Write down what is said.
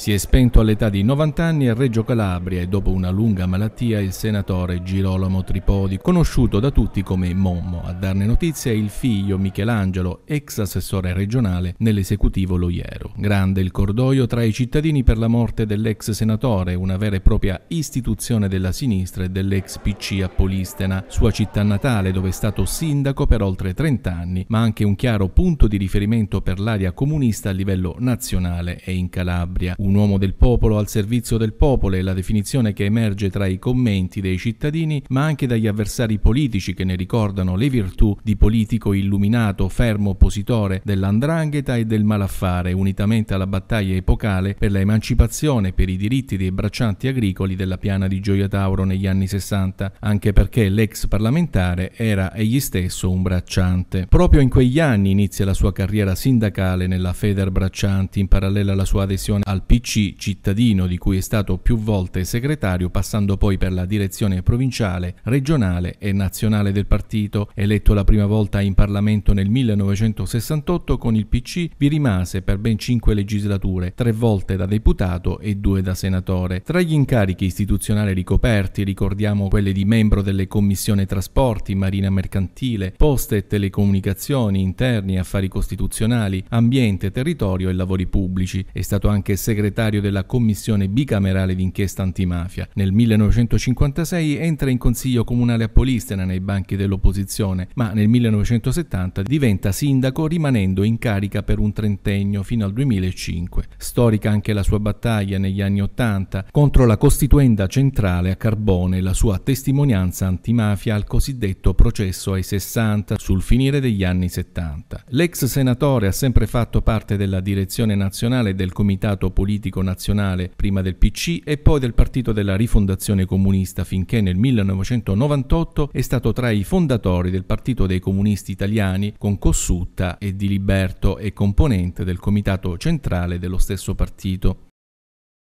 Si è spento all'età di 90 anni a Reggio Calabria e dopo una lunga malattia il senatore Girolamo Tripodi, conosciuto da tutti come Mommo. A darne notizia è il figlio Michelangelo, ex assessore regionale nell'esecutivo Loiero. Grande il cordoglio tra i cittadini per la morte dell'ex senatore, una vera e propria istituzione della sinistra e dell'ex PC a Polistena, sua città natale dove è stato sindaco per oltre 30 anni, ma anche un chiaro punto di riferimento per l'area comunista a livello nazionale e in Calabria. Un un uomo del popolo al servizio del popolo è la definizione che emerge tra i commenti dei cittadini, ma anche dagli avversari politici che ne ricordano le virtù di politico illuminato, fermo oppositore dell'andrangheta e del malaffare, unitamente alla battaglia epocale per l'emancipazione per i diritti dei braccianti agricoli della piana di Gioia Tauro negli anni 60, anche perché l'ex parlamentare era egli stesso un bracciante. Proprio in quegli anni inizia la sua carriera sindacale nella Feder Braccianti in parallelo alla sua adesione al PCI PC cittadino di cui è stato più volte segretario, passando poi per la direzione provinciale, regionale e nazionale del partito. Eletto la prima volta in Parlamento nel 1968 con il PC, vi rimase per ben cinque legislature, tre volte da deputato e due da senatore. Tra gli incarichi istituzionali ricoperti ricordiamo quelli di membro delle commissioni Trasporti, Marina Mercantile, Poste e Telecomunicazioni, Interni, Affari Costituzionali, Ambiente, Territorio e Lavori Pubblici. È stato anche segretario segretario della commissione bicamerale d'inchiesta antimafia. Nel 1956 entra in consiglio comunale a Polistena nei banchi dell'opposizione, ma nel 1970 diventa sindaco rimanendo in carica per un trentennio fino al 2005. Storica anche la sua battaglia negli anni 80 contro la costituenda centrale a Carbone e la sua testimonianza antimafia al cosiddetto processo ai 60 sul finire degli anni 70. L'ex senatore ha sempre fatto parte della direzione nazionale del comitato politico politico nazionale, prima del PC e poi del Partito della Rifondazione Comunista, finché nel 1998 è stato tra i fondatori del Partito dei Comunisti Italiani con Cossutta e Di Liberto e componente del Comitato Centrale dello stesso partito.